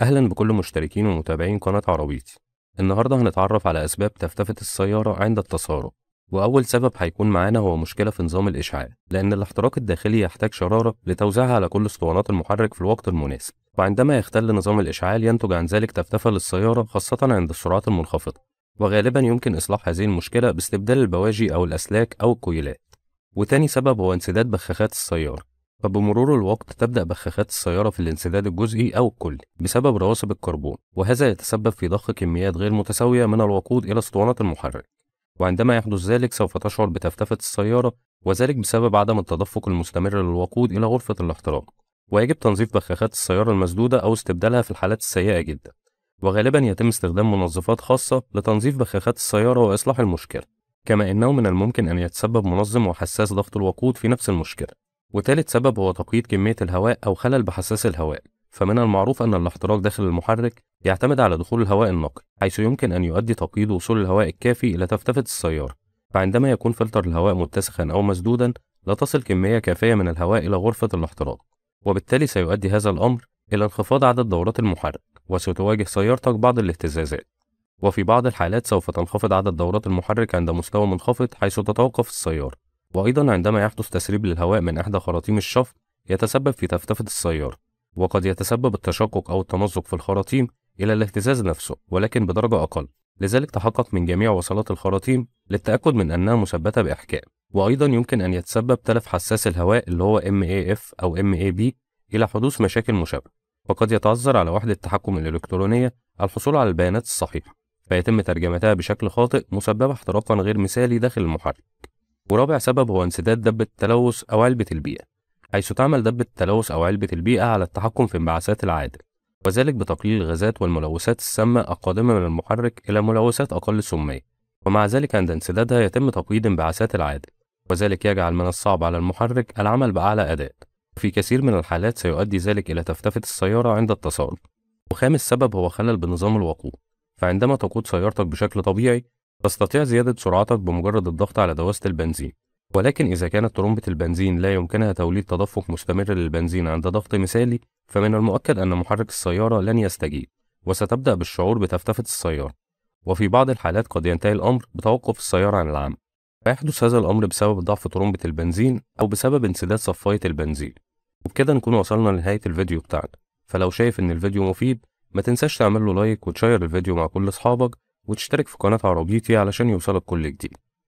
أهلا بكل مشتركين ومتابعين قناة عربيتي النهاردة هنتعرف على أسباب تفتفت السيارة عند التسارع وأول سبب هيكون معانا هو مشكلة في نظام الإشعال لأن الاحتراق الداخلي يحتاج شرارة لتوزيعها على كل اسطوانات المحرك في الوقت المناسب وعندما يختل نظام الإشعال ينتج عن ذلك تفتفة للسيارة خاصة عند السرعات المنخفضة وغالبا يمكن إصلاح هذه المشكلة باستبدال البواجي أو الأسلاك أو الكويلات وتاني سبب هو انسداد بخاخات السيارة فبمرور الوقت تبدأ بخاخات السيارة في الانسداد الجزئي أو الكلي بسبب رواسب الكربون وهذا يتسبب في ضخ كميات غير متساوية من الوقود إلى اسطوانة المحرك وعندما يحدث ذلك سوف تشعر بتفتفة السيارة وذلك بسبب عدم التدفق المستمر للوقود إلى غرفة الاحتراق ويجب تنظيف بخاخات السيارة المسدودة أو استبدالها في الحالات السيئة جدا وغالبا يتم استخدام منظفات خاصة لتنظيف بخاخات السيارة وإصلاح المشكلة كما أنه من الممكن أن يتسبب منظم وحساس ضغط الوقود في نفس المشكلة وثالث سبب هو تقييد كمية الهواء أو خلل بحساس الهواء فمن المعروف أن الاحتراق داخل المحرك يعتمد على دخول الهواء النقي حيث يمكن أن يؤدي تقييد وصول الهواء الكافي إلى تفتفة السيارة فعندما يكون فلتر الهواء متسخا أو مسدودا لا تصل كمية كافية من الهواء إلى غرفة الاحتراق وبالتالي سيؤدي هذا الأمر إلى انخفاض عدد دورات المحرك وستواجه سيارتك بعض الاهتزازات وفي بعض الحالات سوف تنخفض عدد دورات المحرك عند مستوى منخفض حيث تتوقف السيارة وأيضا عندما يحدث تسريب للهواء من إحدى خراطيم الشفط يتسبب في تفتفة السيارة وقد يتسبب التشقق أو التمزق في الخراطيم إلى الاهتزاز نفسه ولكن بدرجة أقل لذلك تحقق من جميع وصلات الخراطيم للتأكد من أنها مثبتة بإحكام وأيضا يمكن أن يتسبب تلف حساس الهواء اللي هو MAF أو MAB إلى حدوث مشاكل مشابهة وقد يتعذر على وحدة التحكم الإلكترونية الحصول على البيانات الصحيحة فيتم ترجمتها بشكل خاطئ مسببة احتراقا غير مثالي داخل المحرك ورابع سبب هو انسداد دبة التلوث أو علبة البيئة حيث تعمل دبة التلوث أو علبة البيئة على التحكم في انبعاثات العادة وذلك بتقليل الغازات والملوثات السامة القادمة من المحرك إلى ملوثات أقل سمية ومع ذلك عند انسدادها يتم تقييد انبعاثات العادة وذلك يجعل من الصعب على المحرك العمل بأعلى أداء في كثير من الحالات سيؤدي ذلك إلى تفتفة السيارة عند التسارع وخامس سبب هو خلل بنظام الوقود فعندما تقود سيارتك بشكل طبيعي تستطيع زيادة سرعتك بمجرد الضغط على دواسة البنزين ولكن إذا كانت ترمبة البنزين لا يمكنها توليد تدفق مستمر للبنزين عند ضغط مثالي فمن المؤكد أن محرك السيارة لن يستجيب وستبدأ بالشعور بتفتفة السيارة وفي بعض الحالات قد ينتهي الأمر بتوقف السيارة عن العمل فيحدث هذا الأمر بسبب ضعف ترمبة البنزين أو بسبب انسداد صفاية البنزين وبكده نكون وصلنا لنهاية الفيديو بتاعنا فلو شايف إن الفيديو مفيد ما تنساش تعمل له لايك وتشير الفيديو مع كل أصحابك وتشترك في قناة عربيتي علشان يوصلك كل جديد